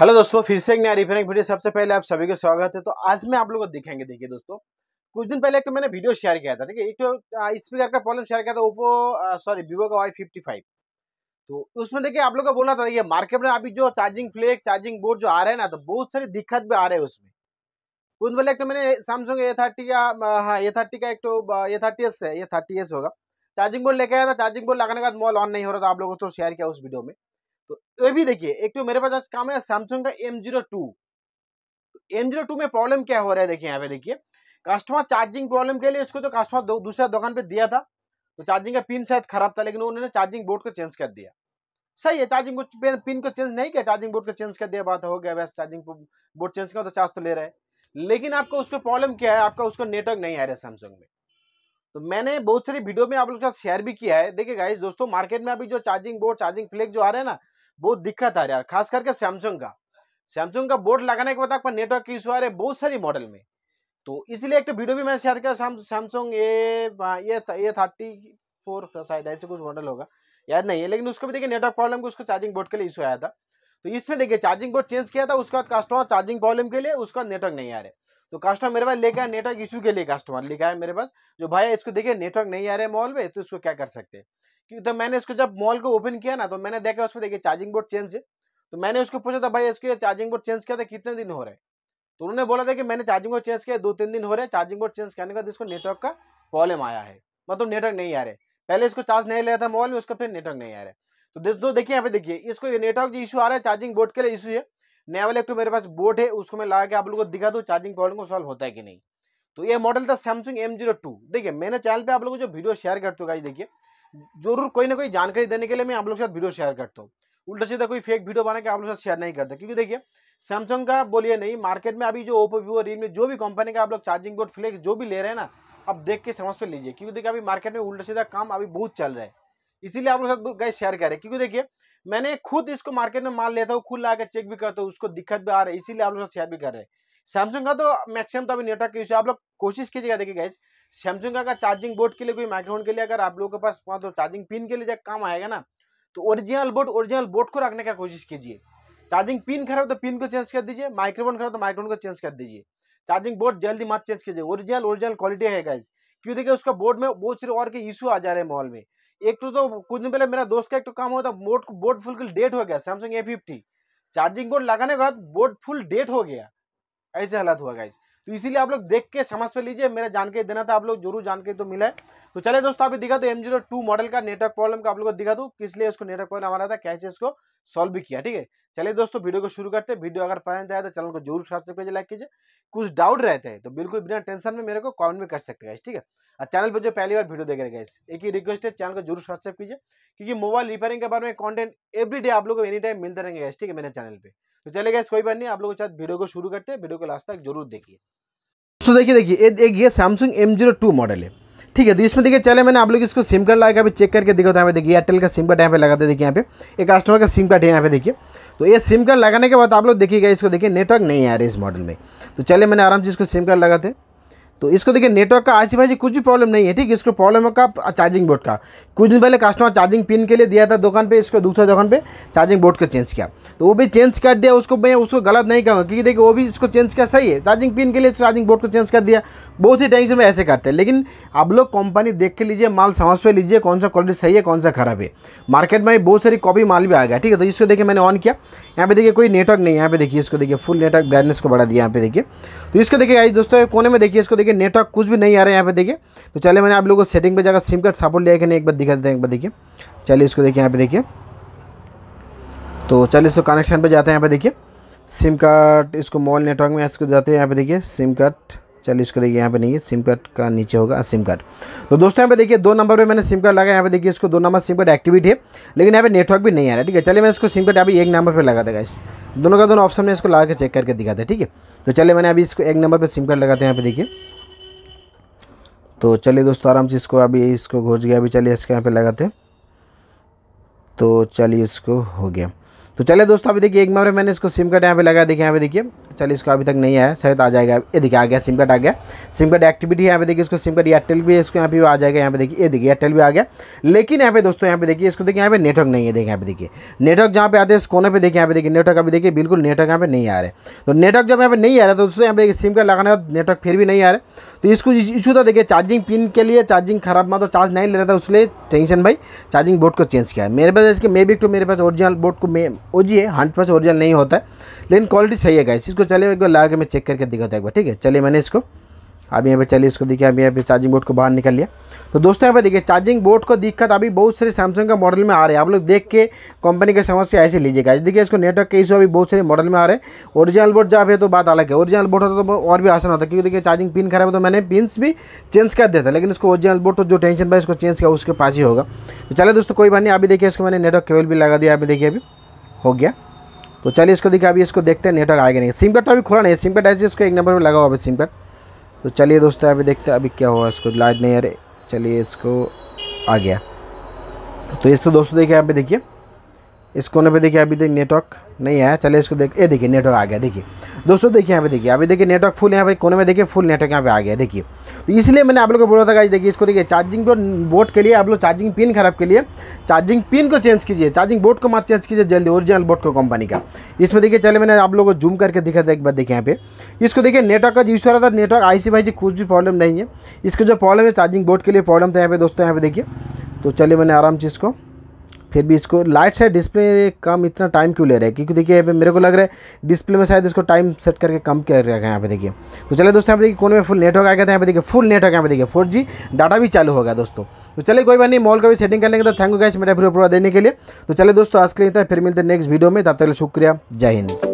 hello दोस्तों फिर से एक नया रिफेनिक वीडियो सबसे पहले आप सभी को स्वागत है तो आज मैं आप लोगों को दिखाएंगे देखिए दोस्तों कुछ दिन पहले एक तो मैंने वीडियो शेयर किया था ठीक है एक तो स्पीकर का प्रॉब्लम शेयर किया था ओप्पो सॉरी वीवो का वाई फिफ्टी फाइव तो उसमें देखिए आप लोगों का बोला था ये मार्केट में अभी जो चार्जिंग फ्लेक्स चार्जिंग बोर्ड जो आ रहे हैं ना तो बहुत सारी दिक्कत भी आ रहे हैं उसमें कुछ दिन पहले एक तो मैंने सैमसंग ए थर्टी का हाँ ए थर्टी का एक तो ए थर्टी एस है ए थर्टी एस होगा चार्जिंग बोर्ड लेके आया था चार्जिंग बोर्ड लगाने के बाद मॉल ऑन नहीं हो रहा था आप लोगों को शेयर तो किया उस वीडियो में तो ये भी देखिए एक तो मेरे पास आज काम है सैमसंग का M zero two M zero two में प्रॉब्लम क्या हो रहा है देखिए यहाँ पे देखिए कस्टमर चार्जिंग प्रॉब्लम के लिए उसको तो कस्टमर दो, दूसरा दुकान पे दिया था तो चार्जिंग का पिन शायद खराब था लेकिन उन्होंने चार्जिंग बोर्ड को चेंज कर दिया सही है चार्जिंग बोर्ड पिन को चेंज नहीं किया चार्जिंग बोर्ड को चेंज कर दिया बात हो गया वैसे चार्जिंग बोर्ड चेंज किया तो चार्ज तो ले रहे लेकिन आपको उसका प्रॉब्लम क्या है आपका उसको नेटवर्क नहीं आ रहा है सैमसंग में तो मैंने बहुत सारी वीडियो में आप लोगों के साथ शेयर भी किया है देखिए गाइस दोस्तों मार्केट में अभी जो चार्जिंग बोर्ड चार्जिंग फ्लेक जो आ रहे हैं ना बहुत दिक्कत आ रहा है खास करके सैमसंग का सैमसंग का बोर्ड लगाने के बाद आपका नेटवर्क इशू आ रहे बहुत सारी मॉडल में तो इसलिए एक वीडियो तो भी मैंने शेयर किया सैमसंग ए ये थर्टी फोर शायद ऐसे कुछ मॉडल होगा याद नहीं है लेकिन उसको भी देखिए नेटवर्क प्रॉब्लम को उसको चार्जिंग बोर्ड के लिए इशू आया था तो इसमें देखिए चार्जिंग बोर्ड चेंज किया था उसके बाद कस्टमर चार्जिंग प्रॉब्लम के लिए उसका नेटवर्क नहीं आ रहे तो कस्टमर मेरे पास लेकर नेटवर्क इशू के लिए कस्टमर लिखा है मेरे पास जो भाई इसको देखिए नेटवर्क नहीं आ रहे मॉल में तो इसको क्या कर सकते हैं तो मैंने इसको जब मॉल को ओपन किया ना तो मैंने देखा उसमें देखिए चार्जिंग बोर्ड चेंज है तो मैंने उसको पूछा था भाई इसके चार्जिंग बोर्ड चेंज किया था कितने दिन हो रहे तो उन्होंने बोला था कि मैंने चार्जिंग बोर्ड चेंज किया दो तीन दिन हो रहे चार्जिंग बोर्ड चेंज करने के बाद इसको नेटवर्क का प्रॉब्लम आया है मतलब नेटवर्क नहीं आ रहे पहले इसको चार्ज नहीं लिया था मोबाइल में उसका फिर नेटवर्क नहीं आ रहा तो दोस्तों देखिए यहाँ पे देखिए इसको नेटवर्क जो इशू आ रहा है चार्जिंग बोर्ड के लिए इशू है नया वाले एक तो मेरे पास बोर्ड है उसको मैं लगा के आप लोगों को दिखा दूँ चार्जिंग प्रॉब्लम को सॉल्व होता है कि नहीं तो ये मॉडल था सैमसंग एम जीरो टू देखिए मैंने चैनल पे आप लोगों को जो वीडियो शेयर करते हो गाइस देखिए जरूर कोई ना कोई जानकारी देने के लिए मैं आप लोग के साथ वीडियो शेयर करता हूँ उल्टा सीधा कोई फेक वीडियो बना के आप लोग साथ शेयर नहीं करता क्योंकि देखिए सैमसंग का बोलिए नहीं मार्केट में अभी जो ओप्पो वीवो रियलमी जो भी कंपनी का आप लोग चार्जिंग बोर्ड फ्लेक्स जो भी ले रहे हैं ना आप देख के समझ पे लीजिए क्योंकि देखिए अभी मार्केट में उल्टा सीधा काम अभी बहुत चल रहा है इसीलिए आप लोग साथ गाइस शेयर करें क्योंकि देखिए मैंने खुद इसको मार्केट में माल लेता हूँ खुद ला चेक भी करता हूँ उसको दिक्कत भी आ रहा है इसीलिए आप लोग साथ शेयर भी कर रहे हैं सैमसंग का तो मैक्सिमम तो अभी नेटवर्क के इश्यू आप लोग कोशिश कीजिएगा देखिए गैस सैमसंग का चार्जिंग बोर्ड के लिए कोई माइक्रोफोन के लिए अगर आप लोगों के पास मान तो चार्जिंग पिन के लिए जब काम आएगा ना तो ओरिजिनल बोर्ड ओरिजिनल बोर्ड को रखने का कोशिश कीजिए चार्जिंग पिन खराब तो पिन को चेंज कर दीजिए माइक्रोफोन खराब तो माइक्रोफोन को चेंज कर दीजिए चार्जिंग बोर्ड जल्दी मत चेंज कीजिए ओरिजिनल ओरिजिनल क्वालिटी है गैस क्यों देखिए उसका बोर्ड में बहुत सारे और के इशू आ जा रहे हैं मॉल में एक तो, तो कुछ दिन पहले मेरा दोस्त का एक तो काम हुआ था बोर्ड बोर्ड फुल डेट हो गया Samsung A fifty charging board लगाने के बाद बोर्ड फुल डेट हो गया ऐसे हालात हुआ गाइज तो इसीलिए आप लोग देख के समझ पे लीजिए मेरा जानकारी देना था आप लोग जरूर जानकारी तो मिला है तो चले दोस्तों आप दिखा दो एम जीरो टू मॉडल का नेटवर्क प्रॉब्लम का आप लोग को दिखा दो किस लिए उसको नेटवर्क प्रॉब्लम आ रहा था कैसे इसको सॉल्व भी किया ठीक है चलिए दोस्तों वीडियो को शुरू करते हैं वीडियो अगर पसंद आया तो चैनल को जरूर सब्सक्राइब कीजिए लाइक कीजिए कुछ डाउट रहते हैं तो बिल्कुल बिना टेंशन में मेरे को कमेंट में कर सकते हैं ठीक है और चैनल पर जो पहली बार वीडियो देख रहे गए एक ही रिक्वेस्ट है चैनल को जरूर सब्सक्राइब कीजिए क्योंकि मोबाइल रिपेयरिंग के बारे में कॉन्टेंट एवरी आप लोग को एनी टाइम मिलते रहेंगे ठीक है मेरे चैनल पर तो चले गए कोई बात नहीं आप लोगों के साथ वीडियो को शुरू करते हैं वीडियो को लास्ट तक जरूर देखिए तो देखिए देखिए एक ये Samsung M zero two model है ठीक है तो इसमें देखिए चले मैंने आप लोग इसको सिम कार्ड लगा के अभी चेक करके तो यहाँ पे देखिए एयरटेल का सिम कार्ड यहाँ पे लगाते देखिए यहाँ पे एक कस्टमर का सिम कार्ड है यहाँ पे देखिए तो ये सिम कार्ड लगाने के बाद आप लोग देखिएगा इसको देखिए नेटवर्क नहीं आ रही इस मॉडल में तो चले मैंने आराम से इसको सिम कार्ड लगाते हैं तो इसको देखिए नेटवर्क का आईसी भाई कुछ भी प्रॉब्लम नहीं है ठीक इसको प्रॉब्लम है का चार्जिंग बोर्ड का कुछ दिन पहले कस्टमर चार्जिंग पिन के लिए दिया था दुकान पे इसको दूसरा दुकान पे चार्जिंग बोर्ड का चेंज किया तो वो भी चेंज कर दिया उसको मैं उसको गलत नहीं कहूँगा क्योंकि देखिए वो भी इसको चेंज किया सही है चार्जिंग पिन के लिए चार्जिंग बोर्ड को चेंज कर दिया बहुत सी टाइम से मैं ऐसे करते हैं लेकिन आप लोग कंपनी देख के लीजिए माल समझ पे लीजिए कौन सा क्वालिटी सही है कौन सा खराब है मार्केट में बहुत सारी कॉपी माल भी आ गया ठीक है तो इसको देखिए मैंने ऑन किया यहाँ पे देखिए कोई नेटवर्क नहीं यहाँ पे देखिए इसको देखिए फुल नेटवर्क ब्राइटनेस को बढ़ा दिया यहाँ पे देखिए तो इसको देखिए दोस्तों कोने में देखिए इसको देखिए नेटवर्क कुछ भी नहीं आ रहा है यहाँ पे देखिए तो चलिए मैंने आप लोगों को सेटिंग पे जाकर सिम कार्ड सपोर्ट लिया कि नहीं एक बार दिखा देते हैं एक बार देखिए चलिए इसको देखिए यहाँ पे देखिए तो चलिए इसको कनेक्शन पर जाते हैं यहाँ पे देखिए सिम कार्ड इसको मॉल नेटवर्क में इसको जाते हैं यहाँ पे देखिए सिम कार्ड चलिए इसको देखिए यहाँ पे नहीं है सिम कार्ड का नीचे होगा सिम कार्ड तो दोस्तों यहाँ पे देखिए दो नंबर पे मैंने सिम कार्ड लगा यहाँ पे देखिए इसको दो नंबर सिम कार्ड एक्टिविटी है लेकिन यहाँ पे नेटवर्क भी नहीं आ रहा है ठीक है चलिए मैंने इसको सिम कार्ड अभी एक नंबर पर लगा देगा इस दोनों का दोनों ऑप्शन में इसको लगा के चेक करके दिखाते हैं ठीक है तो चलिए मैंने अभी इसको एक नंबर पर सिम कार्ड लगाते हैं यहाँ पे देखिए तो चलिए दोस्तों आराम से इसको अभी इसको घोज गया अभी चलिए इसके यहाँ पे लगाते तो चलिए इसको हो गया तो चले दोस्तों अभी देखिए एक बार मैंने इसको सिम कार्ड यहाँ पे लगाया देखिए यहाँ पे देखिए चलिए इसको अभी तक नहीं आया शायद आ जाएगा ये देखिए आ गया सिम कार्ड आ गया सिम कार्ड एक्टिविटी यहाँ पे देखिए इसको सिम कार्ड एयरटेल भी इसको यहाँ पे आ जाएगा यहाँ पे देखिए ये देखिए एयरटेल भी आ गया लेकिन यहाँ पे दोस्तों यहाँ पे देखिए इसको देखिए यहाँ पे नेटवर्क नहीं है देखिए यहाँ पे देखिए नेटवर्क जहाँ पे आते हैं इस कोने पर देखिए यहाँ पे देखिए नेटवर्क अभी देखिए बिल्कुल नेटवर्क यहाँ पे नहीं आ रहे तो नेटवर्क जब यहाँ पे नहीं आ रहा तो दोस्तों यहाँ पे देखिए सिम कार्ड लगाने का नेटवर्क फिर भी नहीं आ रहा तो इसको इशू था देखिए चार्जिंग पिन के लिए चार्जिंग खराब मतलब चार्ज नहीं ले रहा था उसलिए टेंशन भाई चार्जिंग बोर्ड को चेंज किया है मेरे पास इसके मे बी टू मेरे पास ओरिजिनल बोर्ड को ओ जी है हंड्रेड परसेंट ओरिजिनल नहीं होता है लेकिन क्वालिटी सही है गाइस इसको चले एक बार ला के मैं चेक करके दिखाता हूँ एक बार ठीक है चलिए मैंने इसको अभी यहाँ पे चलिए इसको देखिए अभी यहाँ पे चार्जिंग बोर्ड को बाहर निकाल लिया तो दोस्तों यहाँ पे देखिए चार्जिंग बोर्ड को दिक्कत अभी बहुत सारे सैमसंग का मॉडल में आ रहे हैं आप लोग देख के कंपनी के समझ से ऐसे लीजिएगा देखिए इसको नेटवर्क के इशू अभी बहुत सारे मॉडल में आ रहे हैं ओरिजिनल बोर्ड जब है तो बात अलग है ओरिजिनल बोर्ड होता तो और भी आसान होता क्योंकि देखिए चार्जिंग पिन खराब है तो मैंने पिन भी चेंज कर दिया था लेकिन इसको ओरिजिनल बोर्ड तो जो टेंशन पाया इसको चेंज किया उसके पास ही होगा तो चले दोस्तों कोई बात नहीं अभी देखिए इसको मैंने नेटवर्क केबल भी लगा दिया अभी देखिए अभी हो गया तो चलिए इसको देखिए अभी इसको देखते हैं नेटवर्क आएगा नहीं सिम कार्ड तो अभी खोला नहीं सिम कार्ड ऐसे इसको एक नंबर पर लगा हुआ अभी सिम कार्ड तो चलिए दोस्तों अभी देखते हैं अभी क्या हुआ इसको लाइट नहीं अरे चलिए इसको आ गया तो इसको तो दोस्तों देखिए अभी देखिए इसको ना पे देखिए अभी देख तो नेटवर्क नहीं आया चलिए इसको देख ये देखिए नेटवर्क आ गया देखिए दोस्तों देखिए यहाँ पे देखिए अभी देखिए नेटवर्क फुल यहाँ पे कोने में देखिए फुल नेटवर्क यहाँ पे आ गया देखिए तो इसलिए मैंने आप लोग को बोला था देखिए इसको देखिए चार्जिंग बोर्ड के लिए आप लोग चार्जिंग पिन खराब के लिए चार्जिंग पिन को चेंज कीजिए चार्जिंग बोर्ड को मत चेंज कीजिए जल्दी ओरिजिनल बोर्ड को कंपनी का इसमें देखिए चले मैंने आप लोग को जूम करके दिखा था एक बार देखिए यहाँ पे इसको देखिए नेटवर्क का जो हो रहा था नेटवर्क आई सी भाई जी कुछ भी प्रॉब्लम नहीं है इसका जो प्रॉब्लम है चार्जिंग बोर्ड के लिए प्रॉब्लम था यहाँ पे दोस्तों यहाँ पे देखिए तो चलिए मैंने आराम से इसको फिर भी इसको लाइट साइड डिस्प्ले कम इतना टाइम क्यों ले रहा है क्योंकि देखिए यहाँ पे मेरे को लग रहा है डिस्प्ले में शायद इसको टाइम सेट करके कम कर रहा है यहाँ पे देखिए तो चले दोस्तों यहाँ पे देखिए कोने में फुल नेटवर्क आ गया था यहाँ पे देखिए फुल नेटवर्क यहाँ पे देखिए फोर डाटा भी चालू हो गया दोस्तों तो चले कोई बात नहीं मॉल का भी सेटिंग कर लेंगे तो थैंक यू गैस मेरा पूरा देने के लिए तो चले दोस्तों आज के लिए फिर मिलते नेक्स्ट वीडियो में तब तक शुक्रिया जय हिंद